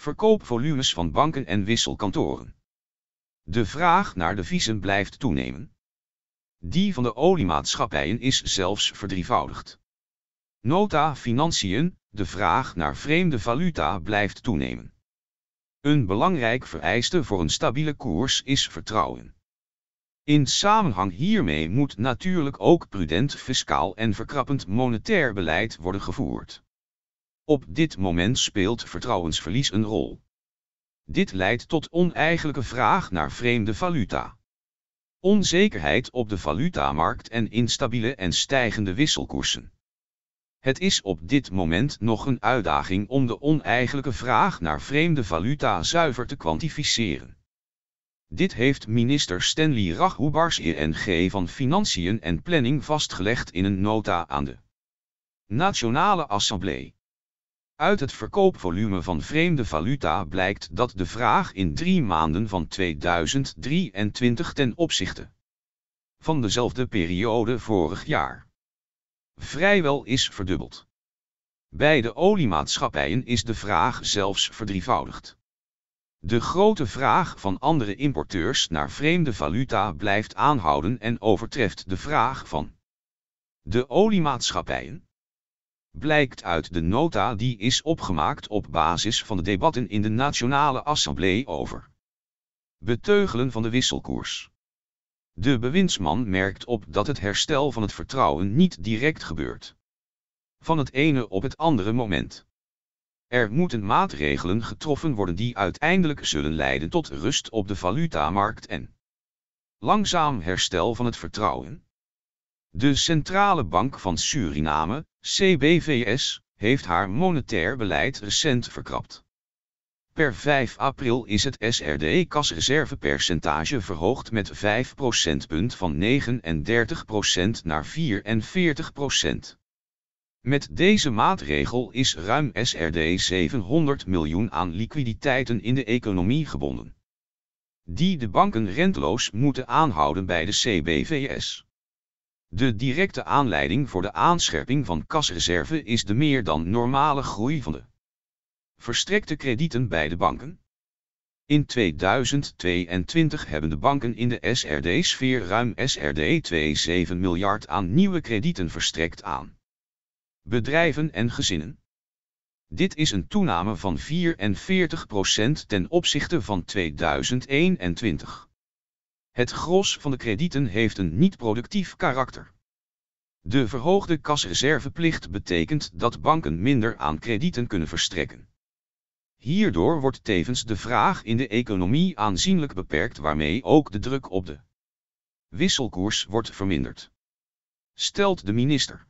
verkoopvolumes van banken en wisselkantoren. De vraag naar de deviezen blijft toenemen. Die van de oliemaatschappijen is zelfs verdrievoudigd. Nota financiën, de vraag naar vreemde valuta blijft toenemen. Een belangrijk vereiste voor een stabiele koers is vertrouwen. In samenhang hiermee moet natuurlijk ook prudent fiscaal en verkrappend monetair beleid worden gevoerd. Op dit moment speelt vertrouwensverlies een rol. Dit leidt tot oneigenlijke vraag naar vreemde valuta. Onzekerheid op de valutamarkt en instabiele en stijgende wisselkoersen. Het is op dit moment nog een uitdaging om de oneigenlijke vraag naar vreemde valuta zuiver te kwantificeren. Dit heeft minister Stanley Rachubars ING e van Financiën en Planning vastgelegd in een nota aan de Nationale Assemblée. Uit het verkoopvolume van vreemde valuta blijkt dat de vraag in drie maanden van 2023 ten opzichte van dezelfde periode vorig jaar vrijwel is verdubbeld. Bij de oliemaatschappijen is de vraag zelfs verdrievoudigd. De grote vraag van andere importeurs naar vreemde valuta blijft aanhouden en overtreft de vraag van de oliemaatschappijen blijkt uit de nota die is opgemaakt op basis van de debatten in de Nationale Assemblée over beteugelen van de wisselkoers. De bewindsman merkt op dat het herstel van het vertrouwen niet direct gebeurt. Van het ene op het andere moment. Er moeten maatregelen getroffen worden die uiteindelijk zullen leiden tot rust op de valutamarkt en langzaam herstel van het vertrouwen. De Centrale Bank van Suriname, CBVS, heeft haar monetair beleid recent verkrapt. Per 5 april is het SRD-kasreservepercentage verhoogd met 5 procentpunt van 39% naar 44%. Met deze maatregel is ruim SRD 700 miljoen aan liquiditeiten in de economie gebonden. Die de banken renteloos moeten aanhouden bij de CBVS. De directe aanleiding voor de aanscherping van kasreserve is de meer dan normale groei van de verstrekte kredieten bij de banken. In 2022 hebben de banken in de SRD-sfeer ruim SRD 2,7 miljard aan nieuwe kredieten verstrekt aan bedrijven en gezinnen. Dit is een toename van 44% ten opzichte van 2021. Het gros van de kredieten heeft een niet-productief karakter. De verhoogde kasreserveplicht betekent dat banken minder aan kredieten kunnen verstrekken. Hierdoor wordt tevens de vraag in de economie aanzienlijk beperkt waarmee ook de druk op de wisselkoers wordt verminderd. Stelt de minister.